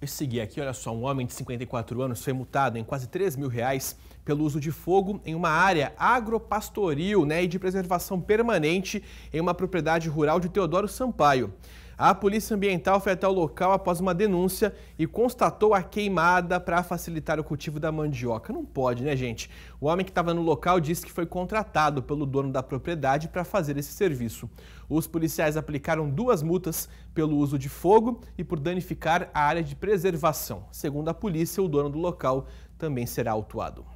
E seguir aqui, olha só, um homem de 54 anos foi multado em quase 3 mil reais pelo uso de fogo em uma área agropastoril né, e de preservação permanente em uma propriedade rural de Teodoro Sampaio. A Polícia Ambiental foi até o local após uma denúncia e constatou a queimada para facilitar o cultivo da mandioca. Não pode, né, gente? O homem que estava no local disse que foi contratado pelo dono da propriedade para fazer esse serviço. Os policiais aplicaram duas multas pelo uso de fogo e por danificar a área de preservação. Segundo a polícia, o dono do local também será autuado.